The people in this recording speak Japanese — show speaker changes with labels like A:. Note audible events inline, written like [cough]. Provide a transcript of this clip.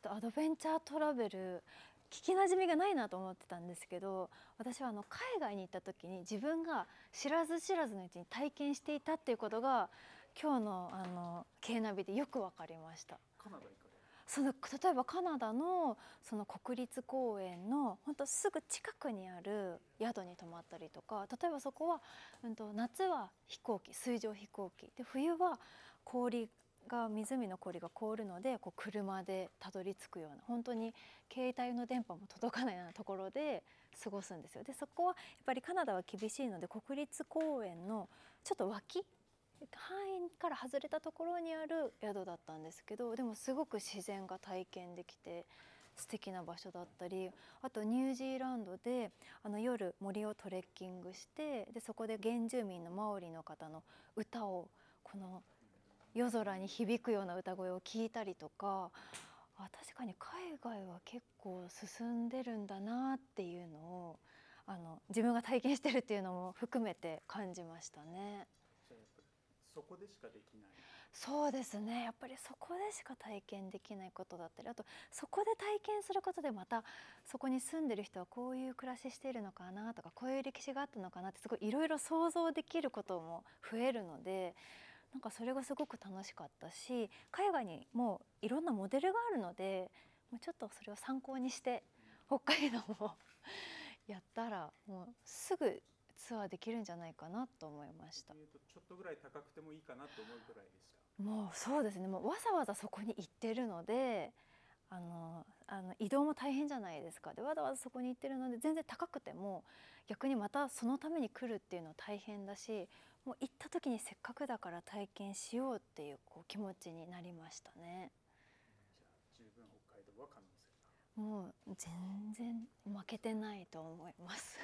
A: っとアドベンチャートラベル聞きなじみがないなと思ってたんですけど私はあの海外に行った時に自分が知らず知らずのうちに体験していたっていうことが今日のあの K ナビでよく分かりました。その例えばカナダのその国立公園の本当すぐ近くにある宿に泊まったりとか例えばそこは、うんと、と夏は飛行機水上飛行機で冬は氷が湖の氷が凍るのでこう車でたどり着くような本当に携帯の電波も届かないようなところで過ごすんですよ。でそこはやっぱりカナダは厳しいので国立公園のちょっと脇範囲から外れたところにある宿だったんですけどでもすごく自然が体験できて素敵な場所だったりあとニュージーランドであの夜森をトレッキングしてでそこで原住民のマオリの方の歌をこの夜空に響くような歌声を聞いたりとかあ確かに海外は結構進んでるんだなっていうのをあの自分が体験してるっていうのも含めて感じましたね。そこでしかできないそうですねやっぱりそこでしか体験できないことだったりあとそこで体験することでまたそこに住んでる人はこういう暮らししているのかなとかこういう歴史があったのかなってすごいいろいろ想像できることも増えるのでなんかそれがすごく楽しかったし海外にもういろんなモデルがあるのでもうちょっとそれを参考にして北海道も [laughs] やったらもうすぐツアーできるんじゃないかなと思いました。ちょっとぐらい高くてもいいかなと思うぐらいでした。もうそうですね。もうわざわざそこに行ってるので、あのあの移動も大変じゃないですかでわざわざそこに行ってるので全然高くても逆にまたそのために来るっていうのは大変だしもう行った時にせっかくだから体験しようっていうこう気持ちになりましたね。十分北海道は可能性もう全然負けてないと思います